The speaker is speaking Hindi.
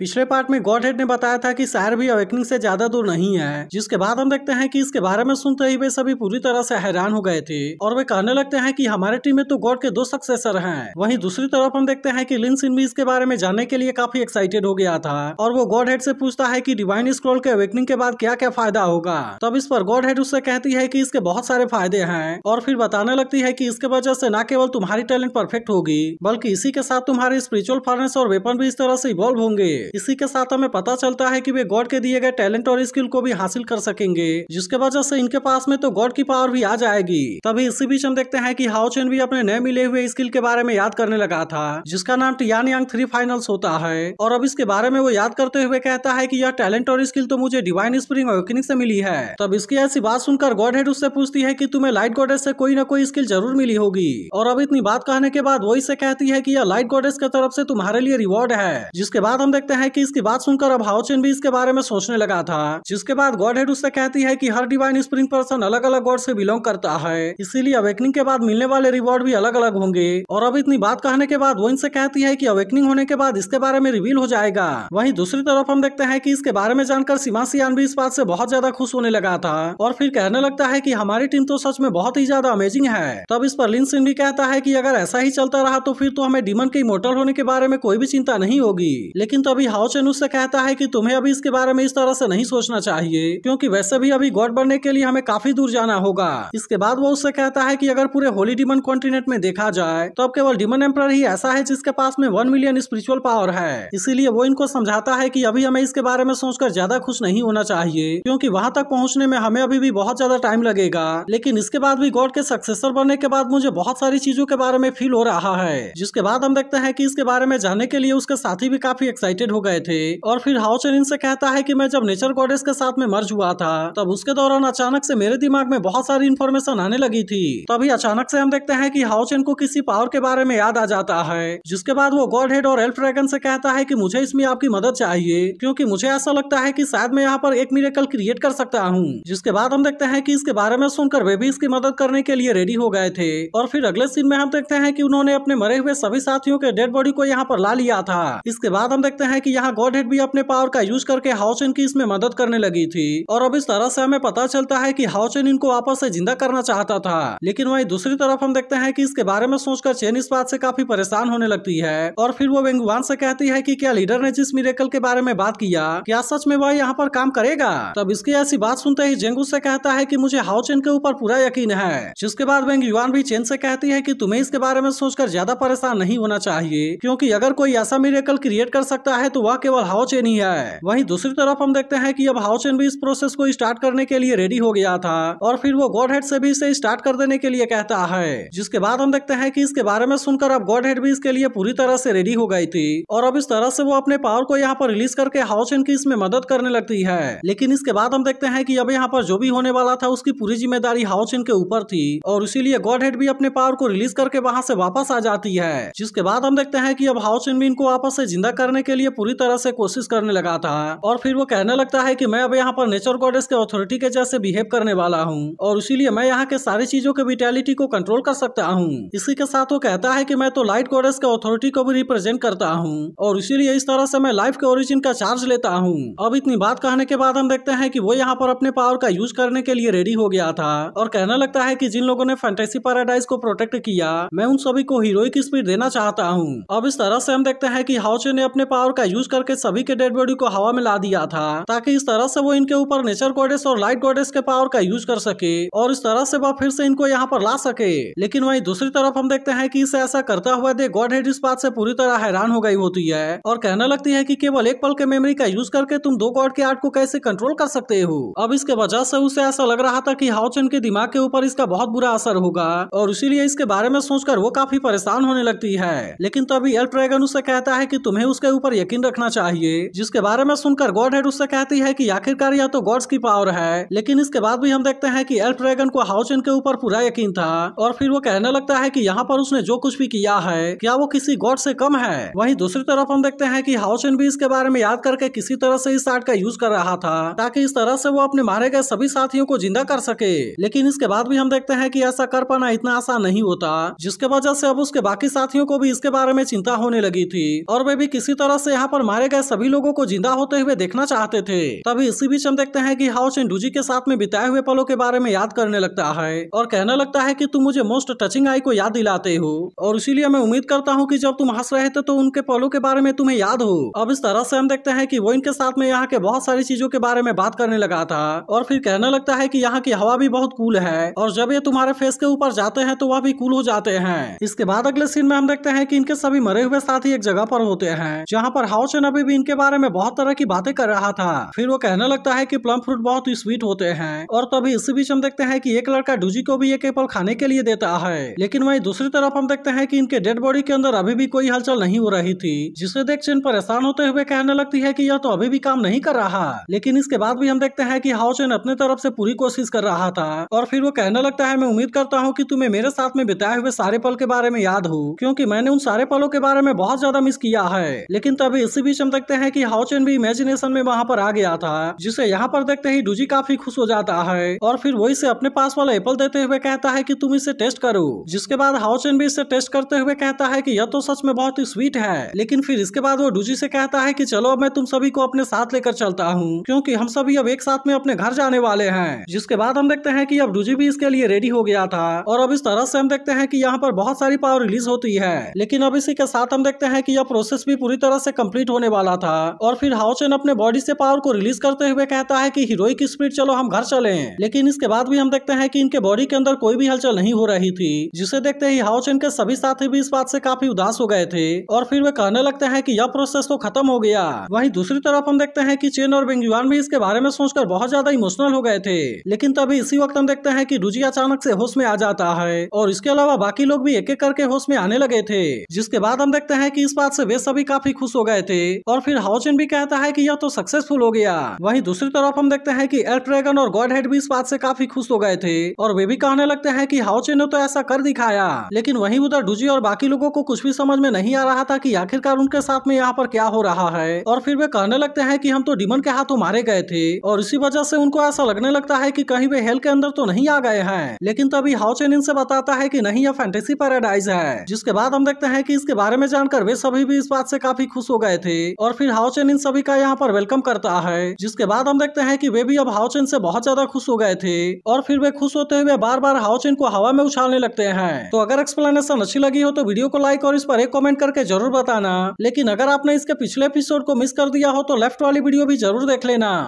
पिछले पार्ट में गॉड हेड ने बताया था कि शहर भी अवेकनिंग से ज्यादा दूर नहीं है जिसके बाद हम देखते हैं कि इसके बारे में सुनते ही वे सभी पूरी तरह से हैरान हो गए थे और वे कहने लगते हैं कि हमारे टीम में तो गॉड के दो सक्सेसर हैं वहीं दूसरी तरफ हम देखते हैं कि लिन सिन भी इसके बारे में जानने के लिए काफी एक्साइटेड हो गया था और वो गॉड हेड से पूछता है की डिवाइन स्क्रोल के अवेकनिंग के बाद क्या क्या फायदा होगा तब इस पर गॉड हेड उससे कहती है की इसके बहुत सारे फायदे है और फिर बताने लगती है की इसके वजह से न केवल तुम्हारी टैलेंट परफेक्ट होगी बल्कि इसी के साथ तुम्हारे स्पिरिचुअल फर्नेस और वेपन भी इस तरह से इवॉल्व होंगे इसी के साथ हमें पता चलता है कि वे गॉड के दिए गए टैलेंट और स्किल को भी हासिल कर सकेंगे जिसके वजह से इनके पास में तो गॉड की पावर भी आ जाएगी तभी इसी बीच हम देखते हैं कि हाउचेन भी अपने नए मिले हुए स्किल के बारे में याद करने लगा था जिसका नाम टियान यांग थ्री फाइनल्स होता है और अब इसके बारे में वो याद करते हुए कहता है की यह टैलेंट और स्किल तो मुझे डिवाइन स्प्रिंग ऑर्गेनिक से मिली है तब इसकी ऐसी बात सुनकर गॉड हेड उससे पूछती है की तुम्हें लाइट गॉडेस से कोई ना कोई स्किल जरूर मिली होगी और अब इतनी बात कहने के बाद वो इसे कहती है की यह लाइट गॉडेस की तरफ से तुम्हारे लिए रिवॉर्ड है जिसके बाद हम देखते हैं है कि इसकी बात सुनकर अब हाउचेन भी इसके बारे में सोचने लगा था जिसके बाद गॉड हेड उससे कहती है कि हर डिवाइन स्प्रिंग पर्सन अलग अलग गॉड से बिलोंग करता है इसीलिए अवेकनिंग के बाद मिलने वाले रिवॉर्ड भी अलग अलग होंगे और अब इतनी बात कहने के बाद वो इनसे कहती है की अवेकनिंग होने के बाद इसके बारे में रिवील हो जाएगा वही दूसरी तरफ हम देखते हैं की इसके बारे में जानकर सीमा सियान भी इस बात से बहुत ज्यादा खुश होने लगा था और फिर कहने लगता है की हमारी टीम तो सच में बहुत ही ज्यादा अमेजिंग है तब इस पर लिन सिंह भी कहता है की अगर ऐसा ही चलता रहा तो फिर तो हमें डिमन के मोटर होने के बारे में कोई भी चिंता नहीं होगी लेकिन तब अभी हाउ अनुज से कहता है कि तुम्हें अभी इसके बारे में इस तरह से नहीं सोचना चाहिए क्योंकि वैसे भी अभी गॉड बनने के लिए हमें काफी दूर जाना होगा इसके बाद वो उससे कहता है कि अगर पूरे होली डिमन कॉन्टिनेंट में देखा जाए तो अब केवल डिमन एम्पर ही ऐसा है जिसके पास में वन मिलियन स्पिरिचुअल पावर है इसीलिए वो इनको समझाता है की अभी हमें इसके बारे में सोचकर ज्यादा खुश नहीं होना चाहिए क्योंकि वहाँ तक पहुँचने में हमें अभी भी बहुत ज्यादा टाइम लगेगा लेकिन इसके बाद भी गॉड के सक्सेसर बनने के बाद मुझे बहुत सारी चीजों के बारे में फील हो रहा है जिसके बाद हम देखते हैं कि इसके बारे में जानने के लिए उसके साथी भी काफी एक्साइटेड हो गए थे और फिर हाउचन इनसे कहता है कि मैं जब नेचर गॉडेस के साथ में मर्ज हुआ था तब उसके दौरान अचानक से मेरे दिमाग में बहुत सारी इन्फॉर्मेशन आने लगी थी तभी अचानक से हम देखते हैं कि हाउचन को किसी पावर के बारे में याद आ जाता है जिसके बाद वो गॉड हेड और एल्फ ड्रैगन से कहता है की मुझे इसमें आपकी मदद चाहिए क्यूँकी मुझे ऐसा लगता है की शायद मैं यहाँ पर एक मिरेकल क्रिएट कर सकता हूँ जिसके बाद हम देखते हैं की इसके बारे में सुनकर वे भी इसकी मदद करने के लिए रेडी हो गए थे और फिर अगले सीन में हम देखते हैं कि उन्होंने अपने मरे हुए सभी साथियों के डेड बॉडी को यहाँ पर ला लिया था इसके बाद हम देखते हैं है कि यहाँ गॉड हेड भी अपने पावर का यूज करके हाउसेन की इसमें मदद करने लगी थी और अब इस तरह से हमें पता चलता है कि हाउसेन इनको वापस से जिंदा करना चाहता था लेकिन वही दूसरी तरफ हम देखते हैं कि इसके बारे में सोचकर चेन इस बात से काफी परेशान होने लगती है और फिर वो वेंगवान से कहती है की क्या लीडर ने जिस मिरेकल के बारे में बात किया क्या सच में वह यहाँ पर काम करेगा तब इसकी ऐसी बात सुनते ही जेंगू से कहता है की मुझे हाउचेन के ऊपर पूरा यकीन है जिसके बाद वेंग युवान भी चेन से कहती है की तुम्हें इसके बारे में सोचकर ज्यादा परेशान नहीं होना चाहिए क्योंकि अगर कोई ऐसा मिरेकल क्रिएट कर सकता है है तो वह केवल हाउ चेन ही है वहीं दूसरी तरफ हम देखते हैं कि अब हाउ चेन भी इस प्रोसेस को स्टार्ट करने के लिए रेडी हो गया था और फिर वो गॉड हेड से भी इसे स्टार्ट कर देने के लिए कहता है जिसके बाद हम देखते हैं की इसके बारे में सुनकर अब गॉड हेड भी इसके लिए पूरी तरह से रेडी हो गई थी और अब इस तरह से वो अपने पावर को यहाँ पर रिलीज करके हाउ चेन की इसमें मदद करने लगती है लेकिन इसके बाद हम देखते हैं की अब यहाँ पर जो भी होने वाला था उसकी पूरी जिम्मेदारी हाउ चेन के ऊपर थी और इसीलिए गॉड हेड भी अपने पावर को रिलीज करके वहाँ से वापस आ जाती है जिसके बाद हम देखते हैं कि अब हाउ चेन भी इनको वापस से जिंदा करने के लिए पूरी तरह से कोशिश करने लगा था और फिर वो कहने लगता है की मैं अब यहाँ पर नेचर गॉडेस के अथॉरिटी के जैसे बिहेव करने वाला हूँ और इसीलिए मैं यहाँ के सारी चीजों के विटेलिटी को कंट्रोल कर सकता हूँ इसी के साथ वो कहता है की मैं तो लाइट गॉडेस के अथॉरिटी को भी रिप्रेजेंट करता हूँ और इसीलिए इस तरह से मैं लाइफ के ओरिजिन का चार्ज लेता हूँ अब इतनी बात कहने के बाद हम देखते हैं कि वो यहाँ पर अपने पावर का यूज करने के लिए रेडी हो गया था और कहने लगता है कि जिन लोगों ने फैंटेसी पैराडाइज को प्रोटेक्ट किया मैं उन सभी को हीरोइक की स्पीड देना चाहता हूँ अब इस तरह से हम देखते हैं कि हाउचे ने अपने पावर का यूज करके सभी के डेड बॉडी को हवा में ला दिया था ताकि इस तरह से वो इनके ऊपर नेचर गोडेस और लाइट गोडेस के पावर का यूज कर सके और इस तरह से वह फिर से इनको यहाँ पर ला सके लेकिन वही दूसरी तरफ हम देखते हैं की इसे ऐसा करता हुआ दे गॉड हेड इस बात से पूरी तरह हैरान हो गई होती है और कहने लगती है की केवल एक पल के मेमोरी का यूज करके तुम दो गॉड के आर्ट को कैसे कंट्रोल कर सकते हो अब इसके वजह से उसे ऐसा लग रहा था की हाउचन के दिमाग के ऊपर इसका बहुत बुरा असर होगा और इसीलिए इसके बारे में सोचकर वो काफी परेशान होने लगती है लेकिन तभी एल ड्रैगन उसे कहता है कि तुम्हें उसके ऊपर यकीन यकीन रखना चाहिए जिसके बारे में सुनकर गॉड हेड उससे कहती है कि आखिरकार यह तो गॉड्स की पावर है लेकिन इसके बाद भी हम देखते हैं कि एल्फ ड्रैगन को हाउचेन के ऊपर पूरा यकीन था और फिर वो कहने लगता है कि यहाँ पर उसने जो कुछ भी किया है क्या वो किसी गॉड से कम है वही दूसरी तरफ हम देखते हैं कि हाउचेन भी इसके बारे में याद करके किसी तरह से इस आर्ट का यूज कर रहा था ताकि इस तरह से वो अपने मारे गए सभी साथियों को जिंदा कर सके लेकिन इसके बाद भी हम देखते हैं की ऐसा कर पाना इतना आसान नहीं होता जिसके वजह से अब उसके बाकी साथियों को भी इसके बारे में चिंता होने लगी थी और वे भी किसी तरह से यहाँ पर मारे गए सभी लोगों को जिंदा होते हुए देखना चाहते थे तभी इसी बीच हम देखते हैं कि हाउ चिंडूजी के साथ में बिताए हुए पलों के बारे में याद करने लगता है और कहने लगता है की तुम मुझे मोस्ट टचिंग आई को याद दिलाते हो और इसीलिए मैं उम्मीद करता हूँ की जब तुम हंस रहे थे तो उनके पलों के बारे में तुम्हें याद हो अब इस तरह से हम देखते हैं कि वो इनके साथ में यहाँ के बहुत सारी चीजों के बारे में बात करने लगा था और फिर कहने लगता है की यहाँ की हवा भी बहुत कूल है और जब ये तुम्हारे फेस के ऊपर जाते हैं तो वह भी कूल हो जाते हैं इसके बाद अगले सीन में हम देखते हैं कि इनके सभी मरे हुए ही एक जगह पर होते हैं जहाँ पर हाउसेन अभी भी इनके बारे में बहुत तरह की बातें कर रहा था फिर वो कहने लगता है की प्लम फ्रूट बहुत ही स्वीट होते हैं और तभी इसी बीच हम देखते हैं की एक लड़का डूजी को भी एक एप्पल खाने के लिए देता है लेकिन वही दूसरी तरफ हम देखते हैं की इनके डेड बॉडी के अंदर अभी भी कोई हलचल नहीं हो रही थी जिसे देख चेन परेशान होते हुए कहने लगती है की यह तो अभी भी काम नहीं कर रहा लेकिन इसके बाद भी हम देखते हैं की एन अपने तरफ से पूरी कोशिश कर रहा था और फिर वो कहने लगता है मैं उम्मीद करता हूँ की तुम्हें मेरे साथ में बिताए हुए सारे पल के बारे में याद हो क्योंकि मैंने उन सारे पलों के बारे में बहुत ज्यादा मिस किया है लेकिन तभी भी इसी बीच हम देखते हैं कि हाउचेन भी इमेजिनेशन में वहाँ पर आ गया था जिसे यहाँ पर देखते ही डूजी काफी खुश हो जाता है और फिर वही से अपने पास वाला एप्पल देते हुए कहता है की तुम इसे टेस्ट करो जिसके बाद हाउचेन भी इसे टेस्ट करते हुए कहता है की यह तो सच में बहुत ही स्वीट है लेकिन फिर इसके बाद वो डूजी से कहता है की चलो अब मैं तुम सभी को अपने साथ लेकर चलता हूँ क्यूँकी हम सभी अब एक साथ में अपने घर जाने वाले हैं जिसके बाद हम देखते हैं कि अब डूजी भी इसके लिए रेडी हो गया था और अब इस तरह से हम देखते हैं कि यहाँ पर बहुत सारी पावर रिलीज होती है लेकिन अब इसी के साथ हम देखते हैं कि यह प्रोसेस भी पूरी तरह से कम कंप्लीट होने वाला था और फिर हाउसेन अपने बॉडी से पावर को रिलीज करते हुए कहता है की हीरोई की स्पीड चलो हम घर चले लेकिन इसके बाद भी हम देखते हैं की इनके बॉडी के अंदर कोई भी हलचल नहीं हो रही थी जिसे देखते ही हाउसेन के सभी साथी भी इस बात से काफी उदास हो गए थे और फिर वे कहने लगते हैं कि यह प्रोसेस तो खत्म हो गया वहीं दूसरी तरफ हम देखते हैं कि चेन और बेंगुआन भी इसके बारे में सोचकर बहुत ज्यादा इमोशनल हो गए थे लेकिन तभी इसी वक्त हम देखते हैं कि रुजी अचानक से होश में आ जाता है और इसके अलावा बाकी लोग भी एक एक करके होश में आने लगे थे जिसके बाद हम देखते हैं कि इस बात से वे सभी काफी खुश हो गए गए थे और फिर हाउचिन भी कहता है की यह तो सक्सेसफुल हो गया वही दूसरी तरफ हम देखते हैं की एल्ट ड्रैगन और गॉड हेड भी इस बात से काफी खुश हो गए थे और वे भी कहने लगते हैं की हाउचिन ने तो ऐसा कर दिखाया लेकिन वही उधर डूजी और बाकी लोगों को कुछ भी समझ में नहीं आ रहा था की आखिरकार उनके साथ में यहाँ पर क्या हो रहा है और फिर वे कहने लगते हैं की हम तो डिमन के हाथों मारे गए थे और इसी वजह से उनको ऐसा लगने लगता है कि कहीं वे हेल के अंदर तो नहीं आ गए हैं लेकिन तभी हाउचेन इनसे बताता है कि नहीं यह फैंटेसी पैराडाइज है जिसके बाद हम देखते हैं कि इसके बारे में जानकर वे सभी भी इस बात से काफी खुश हो गए गए थे और फिर हाउचेन इन सभी का यहाँ पर वेलकम करता है जिसके बाद हम देखते हैं कि वे भी अब हाउचेन से बहुत ज्यादा खुश हो गए थे और फिर वे खुश होते हुए बार बार हाउचेन को हवा में उछालने लगते हैं तो अगर एक्सप्लेनेशन अच्छी लगी हो तो वीडियो को लाइक और इस पर एक कमेंट करके जरूर बताना लेकिन अगर आपने इसके पिछले एपिसोड को मिस कर दिया हो तो लेफ्ट वाली वीडियो भी जरूर देख लेना